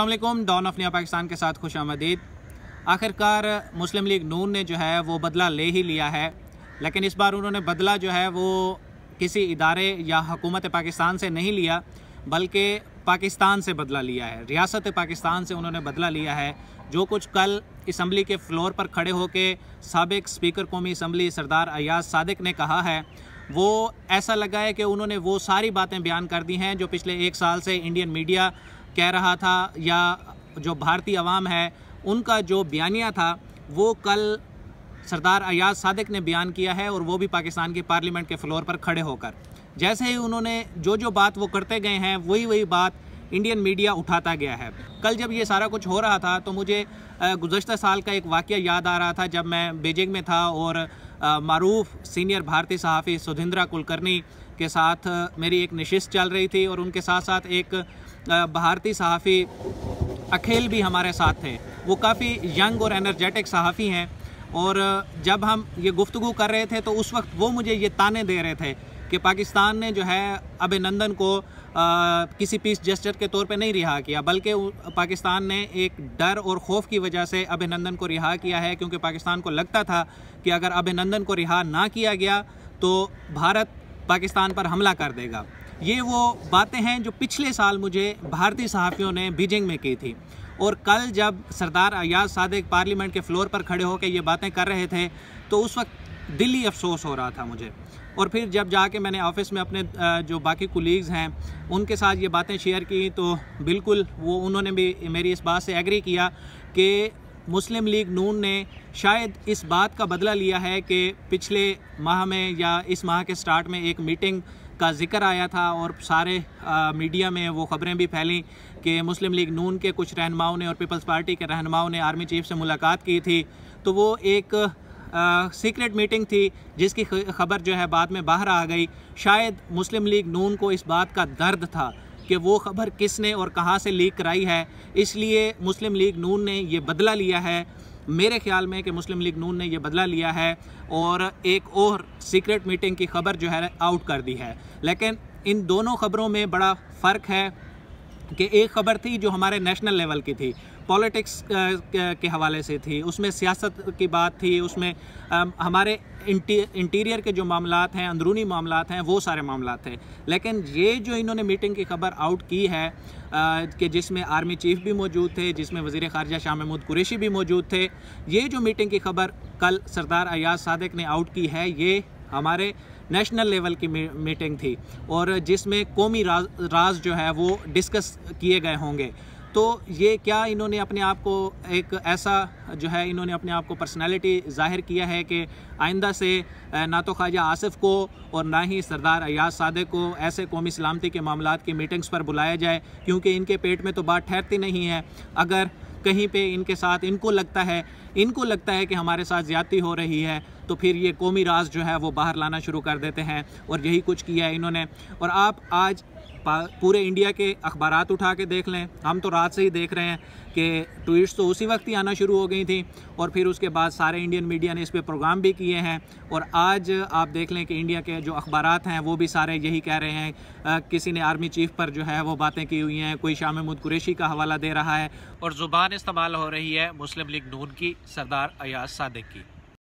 अल्लाम don of नया पाकिस्तान के साथ खुश आमदीद आखिरकार मुस्लिम लीग नून ने जो है वो बदला ले ही लिया है लेकिन इस बार उन्होंने बदला जो है वो किसी इदारे या हकूमत पाकिस्तान से नहीं लिया बल्कि पाकिस्तान से बदला लिया है रियासत पाकिस्तान से उन्होंने बदला लिया है जो कुछ कल इसम्बली के फ्लोर पर खड़े होकर सबक स्पीकर कौमी इसम्बली सरदार अयाज सादिक ने कहा है वो ऐसा लगा है कि उन्होंने वो सारी बातें बयान कर दी हैं जो पिछले एक साल से इंडियन मीडिया कह रहा था या जो भारतीय अवाम है उनका जो बयानिया था वो कल सरदार अयाज सादिक ने बयान किया है और वो भी पाकिस्तान की पार्लियामेंट के फ्लोर पर खड़े होकर जैसे ही उन्होंने जो जो बात वो करते गए हैं वही वही बात इंडियन मीडिया उठाता गया है कल जब ये सारा कुछ हो रहा था तो मुझे गुजशत साल का एक वाक़ याद आ रहा था जब मैं बीजिंग में था और मरूफ सीनियर भारतीय सहाफ़ी सुधिंद्रा कुलकर्णी के साथ मेरी एक नशिस्त चल रही थी और उनके साथ साथ एक भारतीय सहाफ़ी अखिल भी हमारे साथ थे वो काफ़ी यंग और एनर्जेटिक सहाफ़ी हैं और जब हम ये गुफ्तु कर रहे थे तो उस वक्त वो मुझे ये ताने दे रहे थे कि पाकिस्तान ने जो है अभिनंदन को आ, किसी पीस जस्टर के तौर पे नहीं रिहा किया बल्कि पाकिस्तान ने एक डर और खौफ की वजह से अभिनंदन को रिहा किया है क्योंकि पाकिस्तान को लगता था कि अगर अभिनंदन को रिहा ना किया गया तो भारत पाकिस्तान पर हमला कर देगा ये वो बातें हैं जो पिछले साल मुझे भारतीय सहाफ़ियों ने बीजिंग में की थी और कल जब सरदार अयाज सादिक पार्लियामेंट के फ्लोर पर खड़े होकर ये बातें कर रहे थे तो उस वक्त दिल्ली अफसोस हो रहा था मुझे और फिर जब जाके मैंने ऑफिस में अपने जो बाकी कुलीग्स हैं उनके साथ ये बातें शेयर की तो बिल्कुल वो उन्होंने भी मेरी इस बात से एग्री किया कि मुस्लिम लीग नून ने शायद इस बात का बदला लिया है कि पिछले माह में या इस माह के स्टार्ट में एक मीटिंग का जिक्र आया था और सारे आ, मीडिया में वो ख़बरें भी फैलें कि मुस्लिम लीग नून के कुछ रहनुमाओं ने और पीपल्स पार्टी के रहनुमाओं ने आर्मी चीफ से मुलाकात की थी तो वो एक सीक्रेट मीटिंग थी जिसकी खबर जो है बाद में बाहर आ गई शायद मुस्लिम लीग नून को इस बात का दर्द था कि वो खबर किसने और कहाँ से लीक कराई है इसलिए मुस्लिम लीग नून ने ये बदला लिया है मेरे ख्याल में कि मुस्लिम लीग नून ने यह बदला लिया है और एक और सीक्रेट मीटिंग की खबर जो है आउट कर दी है लेकिन इन दोनों खबरों में बड़ा फ़र्क है कि एक खबर थी जो हमारे नेशनल लेवल की थी पॉलिटिक्स के हवाले से थी उसमें सियासत की बात थी उसमें हमारे इंटीरियर के जो मामला हैं अंदरूनी मामला हैं वो सारे मामला थे लेकिन ये जो इन्होंने मीटिंग की खबर आउट की है कि जिसमें आर्मी चीफ भी मौजूद थे जिसमें वजीर खारजा शाह महमूद कुरेशी भी मौजूद थे ये जो मीटिंग की खबर कल सरदार अयाज सदक ने आउट की है ये हमारे नेशनल लेवल की मीटिंग थी और जिसमें कौमी राज, राज जो है वो डिस्कस किए गए होंगे तो ये क्या इन्होंने अपने आप को एक ऐसा जो है इन्होंने अपने आप को पर्सनैलिटी ज़ाहिर किया है कि आइंदा से ना तो ख्वाजा आसिफ को और ना ही सरदार अयाज सादे को ऐसे कौमी सलामती के मामला की मीटिंग्स पर बुलाया जाए क्योंकि इनके पेट में तो बात ठहरती नहीं है अगर कहीं पे इनके साथ इनको लगता है इनको लगता है कि हमारे साथ ज़्यादती हो रही है तो फिर ये कौमी राज जो है वो बाहर लाना शुरू कर देते हैं और यही कुछ किया है इन्होंने और आप आज पूरे इंडिया के अखबार उठा के देख लें हम तो रात से ही देख रहे हैं कि ट्वीट्स तो उसी वक्त ही आना शुरू हो गई थी और फिर उसके बाद सारे इंडियन मीडिया ने इस पर प्रोग्राम भी किए हैं और आज आप देख लें कि इंडिया के जो अखबार हैं वो भी सारे यही कह रहे हैं आ, किसी ने आर्मी चीफ पर जो है वो बातें की हुई हैं कोई शाह महमूद कुरेशी का हवाला दे रहा है और ज़ुबान इस्तेमाल हो रही है मुस्लिम लीग नून की सरदार अयाज सादिक की